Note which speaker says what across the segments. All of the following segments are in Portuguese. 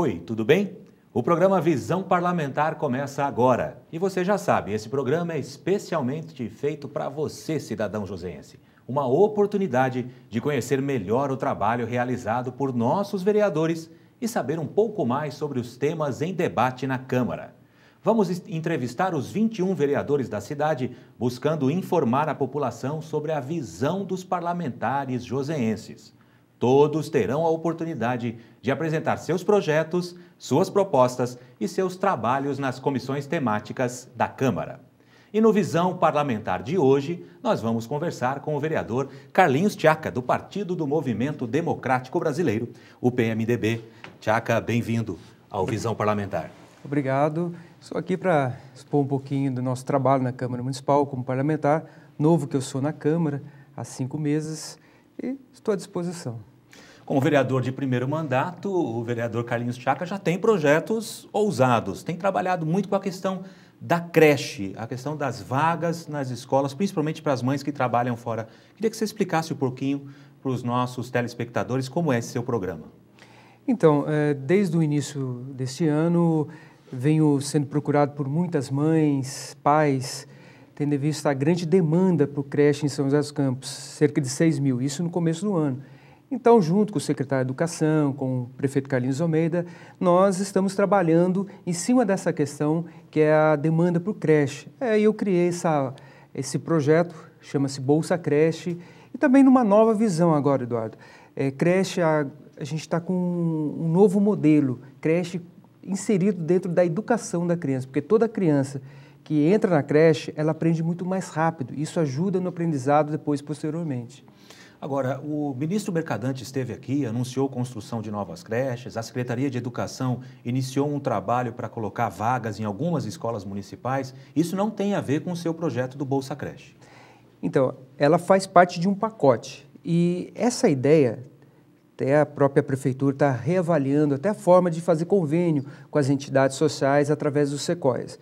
Speaker 1: Oi, tudo bem? O programa Visão Parlamentar começa agora. E você já sabe, esse programa é especialmente feito para você, cidadão joseense. Uma oportunidade de conhecer melhor o trabalho realizado por nossos vereadores e saber um pouco mais sobre os temas em debate na Câmara. Vamos entrevistar os 21 vereadores da cidade, buscando informar a população sobre a visão dos parlamentares joseenses. Todos terão a oportunidade de apresentar seus projetos, suas propostas e seus trabalhos nas comissões temáticas da Câmara. E no Visão Parlamentar de hoje, nós vamos conversar com o vereador Carlinhos Tiaca, do Partido do Movimento Democrático Brasileiro, o PMDB. Tiaca, bem-vindo ao Visão Parlamentar.
Speaker 2: Obrigado. Estou aqui para expor um pouquinho do nosso trabalho na Câmara Municipal como parlamentar, novo que eu sou na Câmara há cinco meses e estou à disposição.
Speaker 1: Como vereador de primeiro mandato, o vereador Carlinhos Chaca já tem projetos ousados, tem trabalhado muito com a questão da creche, a questão das vagas nas escolas, principalmente para as mães que trabalham fora. Queria que você explicasse um pouquinho para os nossos telespectadores como é esse seu programa.
Speaker 2: Então, eh, desde o início deste ano, venho sendo procurado por muitas mães, pais, tendo em vista a grande demanda para o creche em São José dos Campos, cerca de 6 mil, isso no começo do ano. Então, junto com o secretário de Educação, com o prefeito Carlinhos Almeida, nós estamos trabalhando em cima dessa questão que é a demanda para o creche. É, eu criei essa, esse projeto, chama-se Bolsa Creche, e também numa nova visão agora, Eduardo. É, creche, a, a gente está com um novo modelo, creche inserido dentro da educação da criança, porque toda criança que entra na creche, ela aprende muito mais rápido. Isso ajuda no aprendizado depois, posteriormente. Agora, o ministro Mercadante esteve aqui, anunciou
Speaker 1: construção de novas creches, a Secretaria de Educação iniciou um trabalho para colocar vagas em
Speaker 2: algumas escolas municipais. Isso não tem a ver com o seu projeto do Bolsa Creche. Então, ela faz parte de um pacote. E essa ideia, até a própria prefeitura está reavaliando até a forma de fazer convênio com as entidades sociais através dos SECOIAS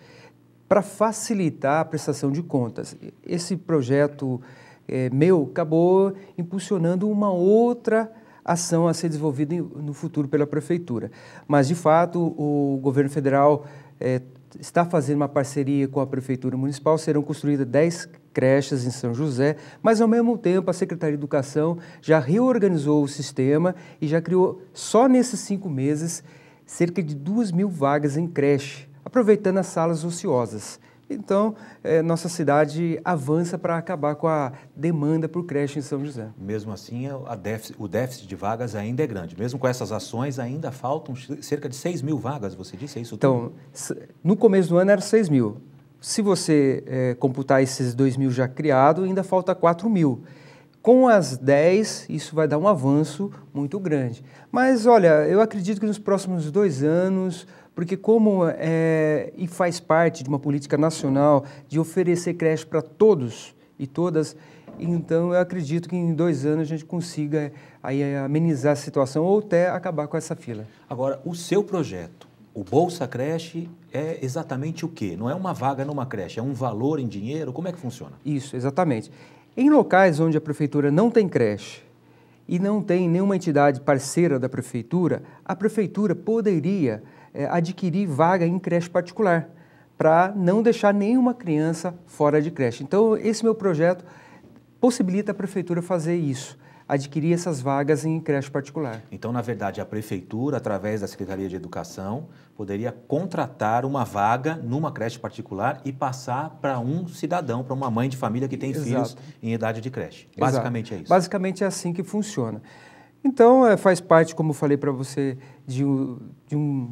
Speaker 2: para facilitar a prestação de contas. Esse projeto é, meu acabou impulsionando uma outra ação a ser desenvolvida no futuro pela prefeitura. Mas, de fato, o governo federal é, está fazendo uma parceria com a prefeitura municipal, serão construídas 10 creches em São José, mas ao mesmo tempo a Secretaria de Educação já reorganizou o sistema e já criou, só nesses cinco meses, cerca de 2 mil vagas em creche aproveitando as salas ociosas. Então, é, nossa cidade avança para acabar com a demanda por creche em São José.
Speaker 1: Mesmo assim, é, déficit, o déficit de vagas ainda é grande. Mesmo com essas ações, ainda faltam cerca de 6 mil vagas, você disse é isso? Então,
Speaker 2: tudo? no começo do ano era 6 mil. Se você é, computar esses 2 mil já criados, ainda falta 4 mil. Com as 10, isso vai dar um avanço muito grande. Mas, olha, eu acredito que nos próximos dois anos porque como é, e faz parte de uma política nacional de oferecer creche para todos e todas, então eu acredito que em dois anos a gente consiga aí amenizar a situação ou até acabar com essa fila. Agora, o seu projeto, o Bolsa Creche é exatamente o quê? Não é uma vaga numa creche, é um valor em dinheiro? Como é que funciona? Isso, exatamente. Em locais onde a prefeitura não tem creche e não tem nenhuma entidade parceira da prefeitura, a prefeitura poderia é, adquirir vaga em creche particular, para não deixar nenhuma criança fora de creche. Então, esse meu projeto possibilita a prefeitura fazer isso adquirir essas vagas em creche particular. Então, na
Speaker 1: verdade, a prefeitura, através da Secretaria de Educação, poderia contratar uma vaga numa creche particular e passar para um cidadão, para uma mãe de família que tem Exato. filhos em idade de creche. Basicamente Exato. é isso.
Speaker 2: Basicamente é assim que funciona. Então, é, faz parte, como falei para você, de, de um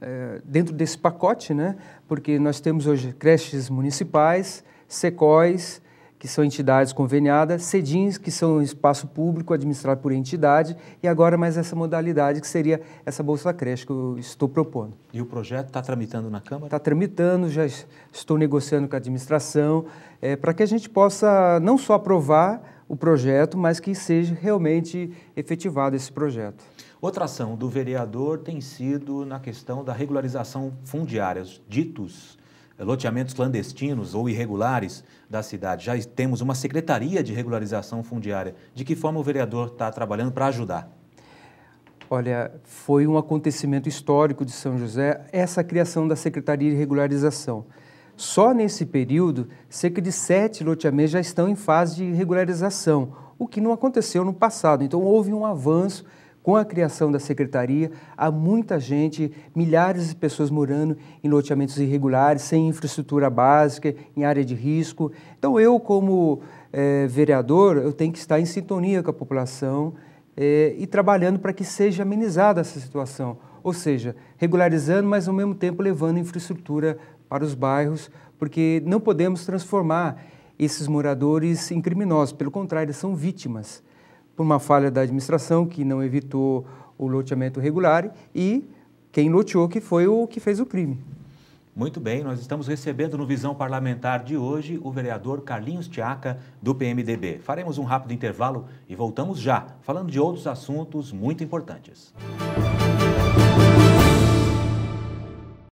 Speaker 2: é, dentro desse pacote, né? porque nós temos hoje creches municipais, SECOIs, que são entidades conveniadas, CEDINs, que são espaço público administrado por entidade, e agora mais essa modalidade que seria essa Bolsa Creche que eu estou propondo. E o projeto está tramitando na Câmara? Está tramitando, já estou negociando com a administração, é, para que a gente possa não só aprovar o projeto, mas que seja realmente efetivado esse projeto.
Speaker 1: Outra ação do vereador tem sido na questão da regularização fundiária, os ditos eh, loteamentos clandestinos ou irregulares da cidade. Já temos uma secretaria de regularização fundiária. De que forma o vereador está trabalhando para ajudar?
Speaker 2: Olha, foi um acontecimento histórico de São José essa criação da Secretaria de Regularização. Só nesse período, cerca de sete loteamentos já estão em fase de regularização, o que não aconteceu no passado. Então, houve um avanço com a criação da secretaria, há muita gente, milhares de pessoas morando em loteamentos irregulares, sem infraestrutura básica, em área de risco. Então, eu, como é, vereador, eu tenho que estar em sintonia com a população é, e trabalhando para que seja amenizada essa situação. Ou seja, regularizando, mas ao mesmo tempo levando infraestrutura para os bairros, porque não podemos transformar esses moradores em criminosos, pelo contrário, eles são vítimas por uma falha da administração que não evitou o loteamento regular e quem loteou que foi o que fez o crime. Muito
Speaker 1: bem, nós estamos recebendo no Visão Parlamentar de hoje o vereador Carlinhos Tiaca, do PMDB. Faremos um rápido intervalo e voltamos já, falando de outros assuntos muito importantes. Música